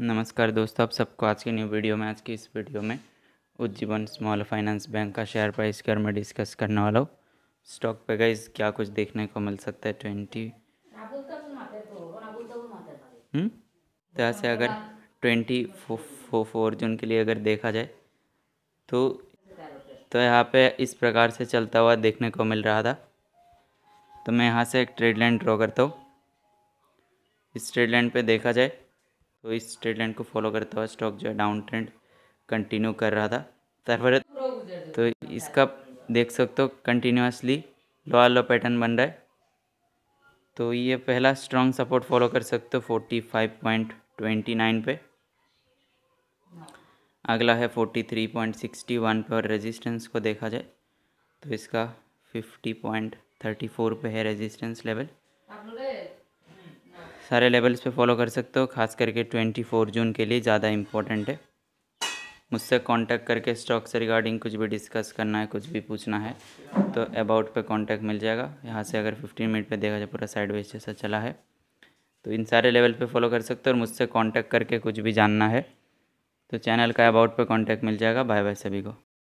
नमस्कार दोस्तों आप सबको आज की न्यू वीडियो में आज की इस वीडियो में उज्जीवन स्मॉल फाइनेंस बैंक का शेयर प्राइस के बारे में डिस्कस करने वाला हूँ स्टॉक पे गाइस क्या कुछ देखने को मिल सकता है ट्वेंटी हम्म? तो ऐसे अगर ट्वेंटी फो, फो, फोर जून के लिए अगर देखा जाए तो तो यहाँ पे इस प्रकार से चलता हुआ देखने को मिल रहा था तो मैं यहाँ से एक ट्रेड लाइन ड्रॉ करता हूँ इस ट्रेड लाइन पर देखा जाए तो इस ट्रेड लाइन को फॉलो करता हुआ स्टॉक जो है डाउन ट्रेंड कंटिन्यू कर रहा था तरफ तो इसका देख सकते हो कंटिन्यूसली लोअर लो पैटर्न बन रहा है तो ये पहला स्ट्रॉन्ग सपोर्ट फॉलो कर सकते हो forty five point twenty nine पे अगला है forty three point sixty one पे और रेजिस्टेंस को देखा जाए तो इसका फिफ्टी पॉइंट थर्टी फोर पे है रेजिस्टेंस लेवल सारे लेवल्स पे फॉलो कर सकते हो खास करके ट्वेंटी फोर जून के लिए ज़्यादा इम्पोर्टेंट है मुझसे कांटेक्ट करके स्टॉक से रिगार्डिंग कुछ भी डिस्कस करना है कुछ भी पूछना है तो अबाउट पे कांटेक्ट मिल जाएगा यहाँ से अगर फिफ्टीन मिनट पे देखा जाए पूरा साइड वेज जैसा चला है तो इन सारे लेवल पे फॉलो कर सकते हो और मुझसे कॉन्टैक्ट करके कुछ भी जानना है तो चैनल का अबाउट पर कॉन्टैक्ट मिल जाएगा बाय बाय सभी को